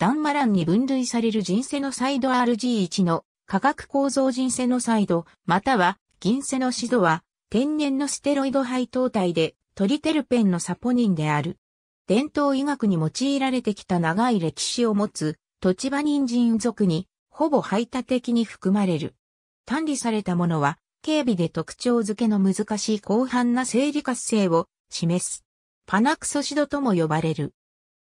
ダンマランに分類される人セノサイド Rg1 の化学構造人セノサイド、または銀セノシドは天然のステロイド配糖体でトリテルペンのサポニンである。伝統医学に用いられてきた長い歴史を持つ、土地場人参属に、ほぼ排他的に含まれる。単理されたものは、軽微で特徴付けの難しい広範な生理活性を示す。パナクソシドとも呼ばれる。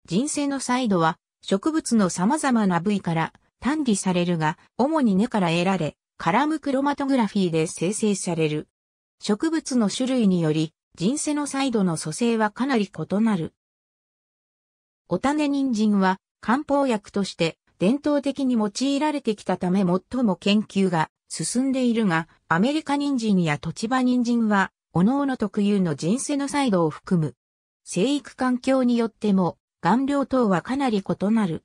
人生のサイドは、植物の様々な部位から単理されるが、主に根から得られ、カラムクロマトグラフィーで生成される。植物の種類により、人生のイドの組成はかなり異なる。お種人参は漢方薬として伝統的に用いられてきたため最も研究が進んでいるが、アメリカ人参や土地場人参は、各々特有の人生のイドを含む。生育環境によっても顔料等はかなり異なる。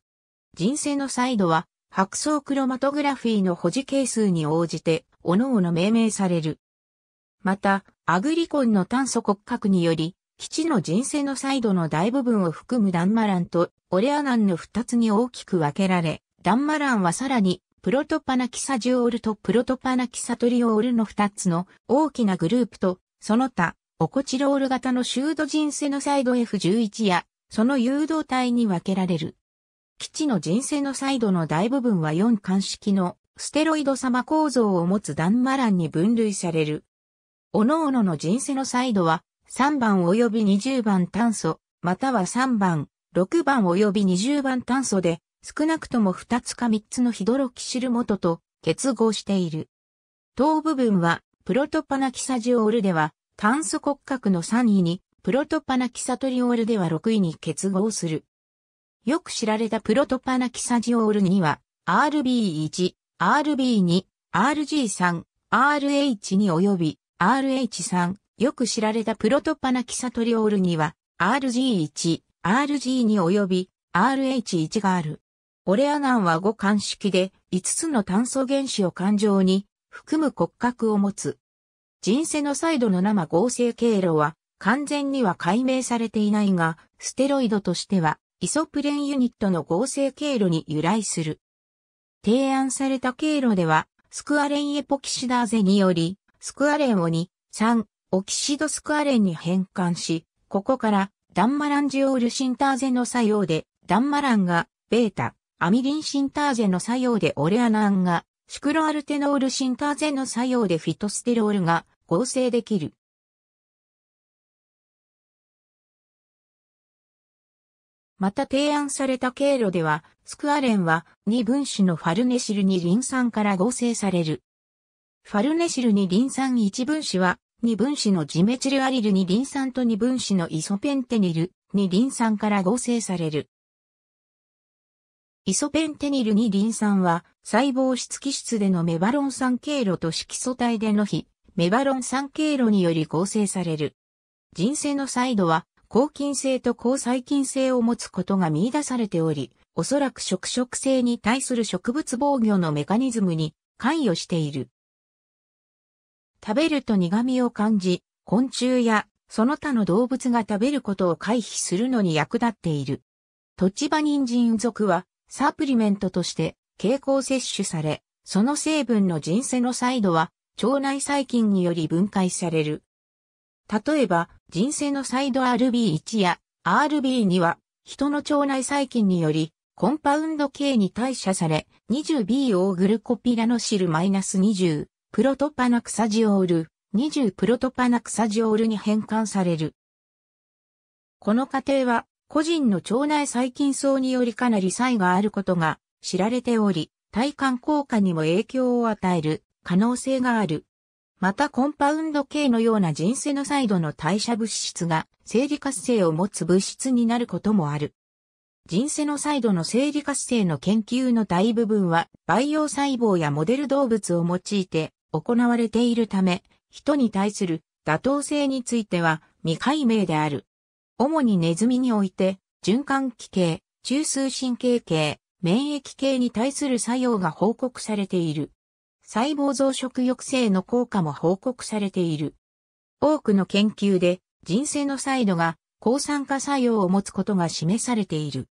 人生の彩度は、白層クロマトグラフィーの保持係数に応じて、各々命名される。また、アグリコンの炭素骨格により、基地の人生のサイドの大部分を含むダンマランとオレアナンの二つに大きく分けられ、ダンマランはさらにプロトパナキサジオールとプロトパナキサトリオールの二つの大きなグループと、その他、オコチロール型のシュード人生のサイド F11 やその誘導体に分けられる。基地の人生のサイドの大部分は4間式のステロイド様構造を持つダンマランに分類される。各々の人生のサイドは3番及び20番炭素、または3番、6番及び20番炭素で少なくとも2つか3つのヒドロキシル元と結合している。頭部分はプロトパナキサジオールでは炭素骨格の3位にプロトパナキサトリオールでは6位に結合する。よく知られたプロトパナキサジオールには RB1、RB2、RG3、RH 2及び RH3、よく知られたプロトパナキサトリオールには RG1、RG 2及び RH1 がある。オレアナンは5環式で5つの炭素原子を環状に含む骨格を持つ。人セのサイドの生合成経路は完全には解明されていないが、ステロイドとしては、イソプレンユニットの合成経路に由来する。提案された経路では、スクアレンエポキシダーゼにより、スクアレンを2、3、オキシドスクアレンに変換し、ここからダンマランジオールシンターゼの作用で、ダンマランがベータ、アミリンシンターゼの作用でオレアナンが、シクロアルテノールシンターゼの作用でフィトステロールが合成できる。また提案された経路では、スクアレンは2分子のファルネシルにリン酸から合成される。ファルネシルにリン酸1分子は、2分子のジメチルアリルにリン酸と2分子のイソペンテニルにリン酸から合成される。イソペンテニルにリン酸は、細胞質基質でのメバロン酸経路と色素体での非、メバロン酸経路により合成される。人生のサイドは、抗菌性と抗細菌性を持つことが見出されており、おそらく食食性に対する植物防御のメカニズムに関与している。食べると苦味を感じ、昆虫やその他の動物が食べることを回避するのに役立っている。トチバニンジン属はサプリメントとして経口摂取され、その成分のジンセノサイドは腸内細菌により分解される例えば、人生のサイド RB1 や RB2 は、人の腸内細菌により、コンパウンド K に代謝され、2 0 b オーグルコピラノシル -20、プロトパナクサジオール、20プロトパナクサジオールに変換される。この過程は、個人の腸内細菌層によりかなり差異があることが知られており、体感効果にも影響を与える可能性がある。またコンパウンド系のようなジンセノサイドの代謝物質が生理活性を持つ物質になることもある。ジンセノサイドの生理活性の研究の大部分は培養細胞やモデル動物を用いて行われているため、人に対する妥当性については未解明である。主にネズミにおいて、循環器系、中枢神経系、免疫系に対する作用が報告されている。細胞増殖抑制の効果も報告されている。多くの研究で、人生のサイドが抗酸化作用を持つことが示されている。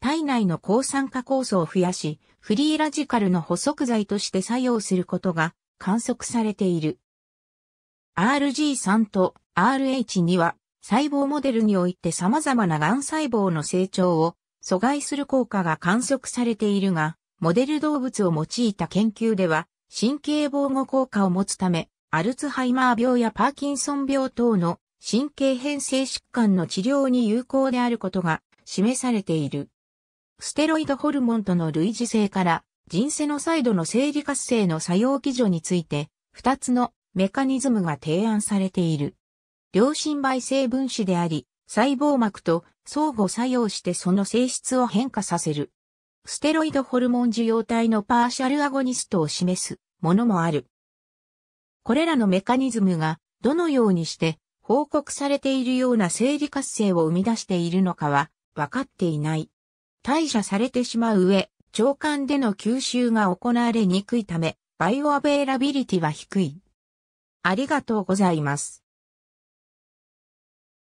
体内の抗酸化酵素を増やし、フリーラジカルの補足剤として作用することが観測されている。RG3 と RH2 は細胞モデルにおいて様々な癌細胞の成長を阻害する効果が観測されているが、モデル動物を用いた研究では神経防護効果を持つため、アルツハイマー病やパーキンソン病等の神経変性疾患の治療に有効であることが示されている。ステロイドホルモンとの類似性からジンセノサイドの生理活性の作用基準について二つのメカニズムが提案されている。良心媒性分子であり細胞膜と相互作用してその性質を変化させる。ステロイドホルモン受容体のパーシャルアゴニストを示すものもある。これらのメカニズムがどのようにして報告されているような生理活性を生み出しているのかは分かっていない。代謝されてしまう上、腸管での吸収が行われにくいため、バイオアベイラビリティは低い。ありがとうございます。